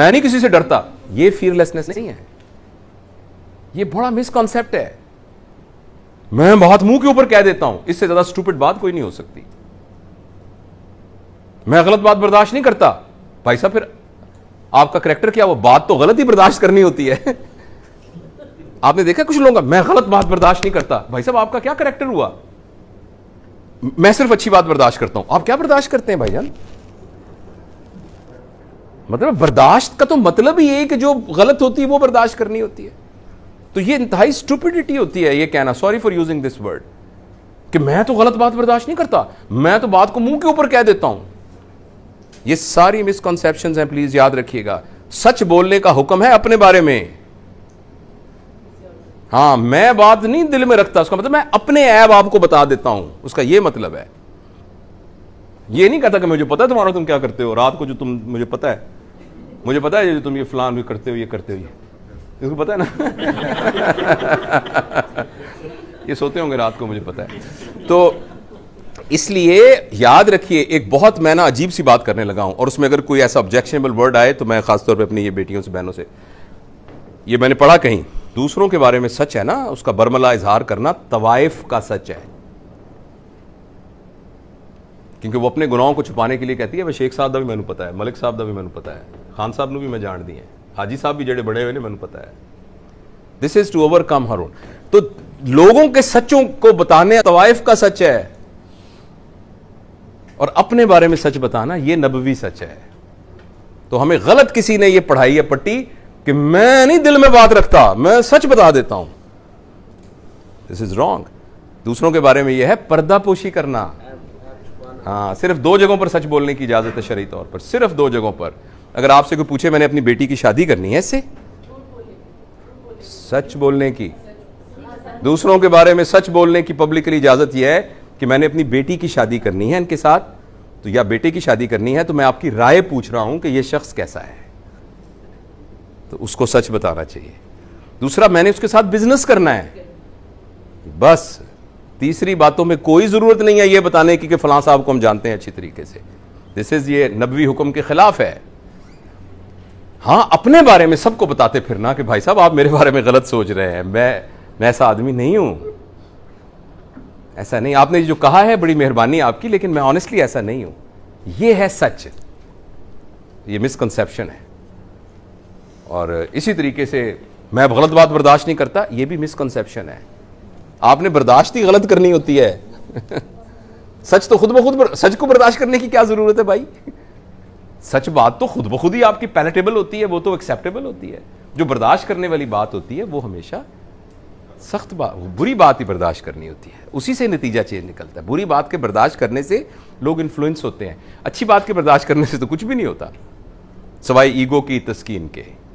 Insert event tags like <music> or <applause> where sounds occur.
मैं नहीं किसी से डरता ये फियरलेसनेस नहीं है ये बड़ा मिसकॉन्सेप्ट है मैं बहुत मुंह के ऊपर कह देता हूं इससे ज्यादा स्टूपिड बात कोई नहीं हो सकती मैं गलत बात बर्दाश्त नहीं करता भाई साहब फिर आपका करेक्टर क्या वो बात तो गलत ही बर्दाश्त करनी होती है आपने देखा कुछ लोगों का मैं गलत बात बर्दाश्त नहीं करता भाई साहब आपका क्या करेक्टर हुआ मैं सिर्फ अच्छी बात बर्दाश्त करता हूं आप क्या बर्दाश्त करते हैं भाई जान मतलब बर्दाश्त का तो मतलब ही है कि जो गलत होती है वो बर्दाश्त करनी होती है तो ये इंतहाई स्टूपिडिटी होती है ये कहना sorry for using this word कि मैं तो गलत बात बर्दाश्त नहीं करता मैं तो बात को मुंह के ऊपर कह देता हूं ये सारी मिसकॉन्सेप्शन हैं प्लीज याद रखिएगा सच बोलने का हुक्म है अपने बारे में हाँ मैं बात नहीं दिल में रखता उसका मतलब मैं अपने ऐब आपको बता देता हूं उसका यह मतलब है यह नहीं कहता कि मुझे पता है तुम्हारा तुम क्या करते हो रात को जो तुम मुझे पता है मुझे पता है तुम ये फलान भी करते हो ये करते हो ये इसको पता है ना <laughs> ये सोते होंगे रात को मुझे पता है तो इसलिए याद रखिए एक बहुत मैं ना अजीब सी बात करने लगा हूं और उसमें अगर कोई ऐसा ऑब्जेक्शनेबल वर्ड आए तो मैं खासतौर पर अपनी ये बेटियों से बहनों से ये मैंने पढ़ा कहीं दूसरों के बारे में सच है ना उसका बर्मला इजहार करना तवाइफ का सच है क्योंकि वो अपने गुनाहों को छुपाने के लिए कहती है वह शेख साहब का भी मैंने पता है मलिक साहब का भी मैंने पता है साहब ਸਾਹਿਬ ਨੂੰ ਵੀ ਮੈਂ ਜਾਣਦੀ ਹਾਂ हाजी साहब भी ਜਿਹੜੇ बड़े हुए ਨੇ मैं पता है दिस इज टू ओवरकम हर तो लोगों के सचों को बताने तवाइफ का सच है और अपने बारे में सच बताना यह नबवी सच है तो हमें गलत किसी ने यह पढ़ाई है पट्टी कि मैं नहीं दिल में बात रखता मैं सच बता देता हूं दिस इज रॉन्ग दूसरों के बारे में यह है पर्दापोशी करना हाँ सिर्फ दो जगहों पर सच बोलने की इजाजत है शरी तौर पर सिर्फ दो जगहों पर अगर आपसे कोई पूछे मैंने अपनी बेटी की शादी करनी है इससे सच बोलने की दूसरों के बारे में सच बोलने की पब्लिकली इजाजत यह है कि मैंने अपनी बेटी की शादी करनी है इनके साथ तो या बेटे की शादी करनी है तो मैं आपकी राय पूछ रहा हूं कि यह शख्स कैसा है तो उसको सच बताना चाहिए दूसरा मैंने उसके साथ बिजनेस करना है बस तीसरी बातों में कोई ज़रूरत नहीं है ये बताने की कि फलां साहब को हम जानते हैं अच्छी तरीके से दिस इज़ ये नबवी हुक्म के ख़िलाफ़ है हाँ अपने बारे में सबको बताते फिर ना कि भाई साहब आप मेरे बारे में गलत सोच रहे हैं मैं मैं ऐसा आदमी नहीं हूं ऐसा नहीं आपने जो कहा है बड़ी मेहरबानी आपकी लेकिन मैं ऑनेस्टली ऐसा नहीं हूं ये है सच ये मिसकंसेप्शन है और इसी तरीके से मैं गलत बात बर्दाश्त नहीं करता ये भी मिसकनसेप्शन है आपने बर्दाश्त ही गलत करनी होती है <laughs> सच तो खुद ब खुद सच को बर्दाश्त करने की क्या ज़रूरत है भाई सच बात तो खुद ब खुद ही आपकी पैलेटेबल होती है वो तो एक्सेप्टेबल होती है जो बर्दाश्त करने वाली बात होती है वो हमेशा सख्त बात बुरी बात ही बर्दाश्त करनी होती है उसी से नतीजा चेंज निकलता है बुरी बात के बर्दाश्त करने से लोग इन्फ्लुएंस होते हैं अच्छी बात के बर्दाश्त करने से तो कुछ भी नहीं होता सवाई ईगो की तस्कीन के